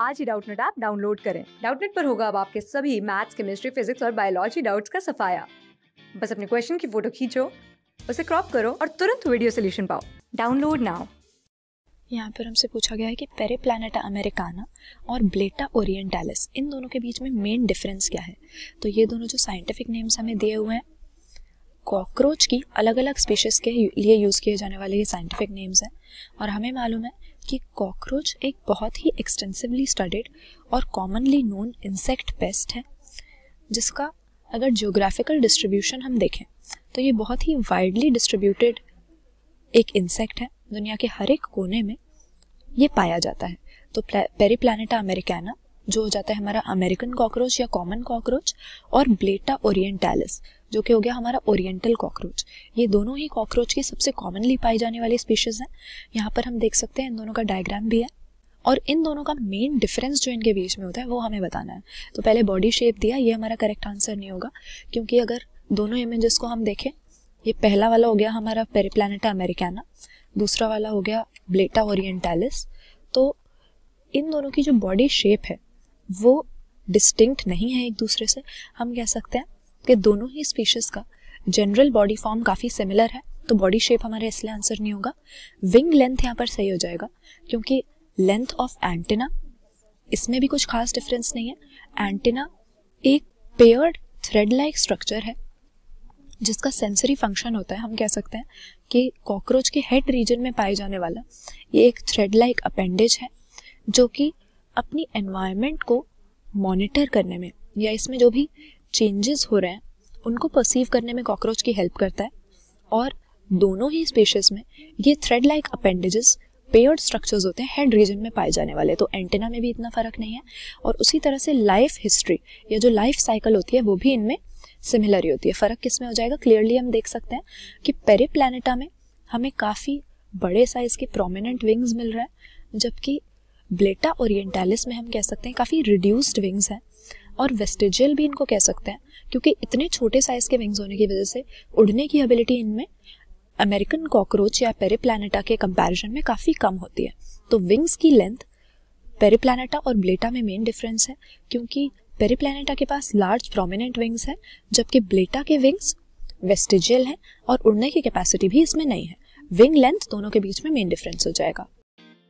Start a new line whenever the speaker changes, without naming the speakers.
आज ही Doubtnut app download करें डाउटनेट पर होगा अब आपके सभी मैथ्स केमिस्ट्री फिजिक्स और बायोलॉजी डाउट्स का सफाया बस अपने क्वेश्चन की फोटो खींचो उसे क्रॉप करो और तुरंत वीडियो सोल्यूशन
पाओ डाउनलोड नाउ यहाँ पर हमसे पूछा गया है कि पेरे प्लानटा अमेरिकाना और ब्लेटा ओरिएंटालिस इन दोनों के बीच में मेन डिफरेंस क्या है तो ये दोनों जो साइंटिफिक नेम्स हमें दिए हुए हैं कॉकरोच की अलग अलग स्पीशीज़ के लिए यूज़ किए जाने वाले ये साइंटिफिक नेम्स हैं और हमें मालूम है कि कॉकरोच एक बहुत ही एक्सटेंसिवली स्टडीड और कॉमनली नोन इंसेक्ट पेस्ट है जिसका अगर जियोग्राफिकल डिस्ट्रीब्यूशन हम देखें तो ये बहुत ही वाइडली डिस्ट्रीब्यूटेड एक इंसेक्ट है दुनिया के हर एक कोने में ये पाया जाता है तो पेरी प्लानिटा अमेरिकाना जो हो जाता है हमारा अमेरिकन कॉकरोच या कॉमन कॉकरोच और ब्लेटा ओरिएंटालिस जो कि हो गया हमारा ओरिएंटल कॉकरोच ये दोनों ही कॉकरोच की सबसे कॉमनली पाई जाने वाली स्पीशीज़ हैं यहाँ पर हम देख सकते हैं इन दोनों का डायग्राम भी है और इन दोनों का मेन डिफरेंस जो इनके बीच में होता है वो हमें बताना है तो पहले बॉडी शेप दिया ये हमारा करेक्ट आंसर नहीं होगा क्योंकि अगर दोनों इमेजेस को हम देखें ये पहला वाला हो गया हमारा पेरीप्लानिटा अमेरिकाना दूसरा वाला हो गया ब्लेटा ओरिएंटालिस तो इन दोनों की जो बॉडी शेप है वो डिस्टिंक्ट नहीं है एक दूसरे से हम कह सकते हैं कि दोनों ही स्पीशीज का जनरल बॉडी फॉर्म काफ़ी सिमिलर है तो बॉडी शेप हमारा इसलिए आंसर नहीं होगा विंग लेंथ यहाँ पर सही हो जाएगा क्योंकि लेंथ ऑफ एंटेना इसमें भी कुछ खास डिफरेंस नहीं है एंटेना एक पेयर्ड थ्रेड लाइक स्ट्रक्चर है जिसका सेंसरी फंक्शन होता है हम कह सकते हैं कि कॉकरोच के हेड रीजन में पाए जाने वाला ये एक थ्रेड लाइक अपेंडेज है जो कि अपनी एनवायरमेंट को मॉनिटर करने में या इसमें जो भी चेंजेस हो रहे हैं उनको परसीव करने में कॉकरोच की हेल्प करता है और दोनों ही स्पेशज में ये thread like appendages paired structures होते हैं हेड रीजन में पाए जाने वाले तो एंटेना में भी इतना फ़र्क नहीं है और उसी तरह से लाइफ हिस्ट्री या जो लाइफ साइकिल होती है वो भी इनमें सिमिलर ही होती है फ़र्क किस में हो जाएगा क्लियरली हम देख सकते हैं कि प्लानिटा में हमें काफ़ी बड़े साइज़ के प्रोमिनेंट विंग्स मिल रहे हैं जबकि ब्लेटा ओरिएंटालिस में हम कह सकते हैं काफ़ी रिड्यूस्ड विंग्स हैं और वेस्टिजियल भी इनको कह सकते हैं क्योंकि इतने छोटे साइज के विंग्स होने की वजह से उड़ने की एबिलिटी इनमें अमेरिकन कॉकरोच या पेरेप्लानिटा के कंपैरिजन में काफ़ी कम होती है तो विंग्स की लेंथ पेरेप्लानिटा और ब्लेटा में मेन डिफरेंस है क्योंकि पेरेप्लानिटा के पास लार्ज प्रोमिनेंट विंग्स हैं जबकि ब्लेटा के विंग्स वेस्टिजियल हैं और उड़ने की कैपेसिटी भी इसमें नहीं है विंग लेंथ दोनों के बीच में मेन डिफरेंस हो जाएगा